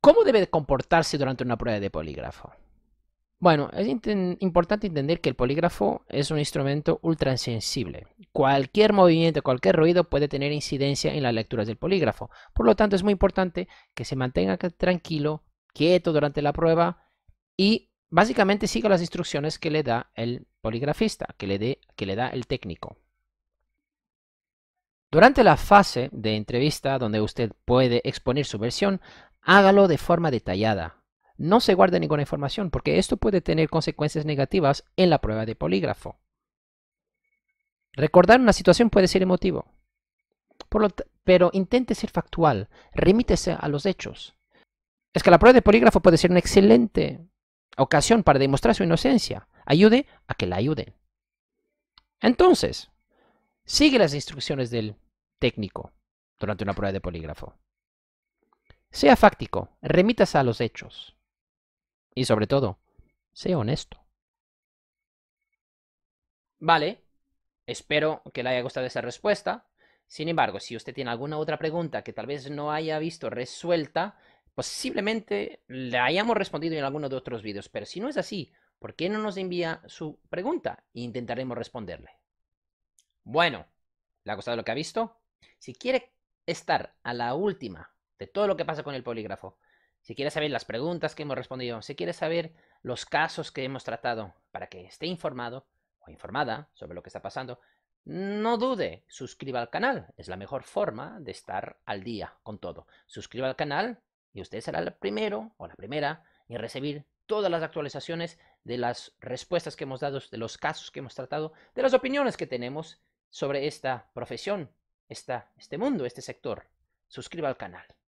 ¿Cómo debe comportarse durante una prueba de polígrafo? Bueno, es importante entender que el polígrafo es un instrumento ultrasensible. Cualquier movimiento, cualquier ruido puede tener incidencia en las lecturas del polígrafo. Por lo tanto, es muy importante que se mantenga tranquilo, quieto durante la prueba y básicamente siga las instrucciones que le da el poligrafista, que le, que le da el técnico. Durante la fase de entrevista, donde usted puede exponer su versión, Hágalo de forma detallada. No se guarde ninguna información porque esto puede tener consecuencias negativas en la prueba de polígrafo. Recordar una situación puede ser emotivo, pero intente ser factual, remítese a los hechos. Es que la prueba de polígrafo puede ser una excelente ocasión para demostrar su inocencia. Ayude a que la ayuden. Entonces, sigue las instrucciones del técnico durante una prueba de polígrafo. Sea fáctico, remítase a los hechos. Y sobre todo, sea honesto. Vale, espero que le haya gustado esa respuesta. Sin embargo, si usted tiene alguna otra pregunta que tal vez no haya visto resuelta, posiblemente la hayamos respondido en alguno de otros vídeos. Pero si no es así, ¿por qué no nos envía su pregunta? E intentaremos responderle. Bueno, ¿le ha gustado lo que ha visto? Si quiere estar a la última de todo lo que pasa con el polígrafo. Si quieres saber las preguntas que hemos respondido, si quieres saber los casos que hemos tratado para que esté informado o informada sobre lo que está pasando, no dude, suscriba al canal. Es la mejor forma de estar al día con todo. Suscriba al canal y usted será el primero o la primera en recibir todas las actualizaciones de las respuestas que hemos dado, de los casos que hemos tratado, de las opiniones que tenemos sobre esta profesión, esta, este mundo, este sector. Suscriba al canal.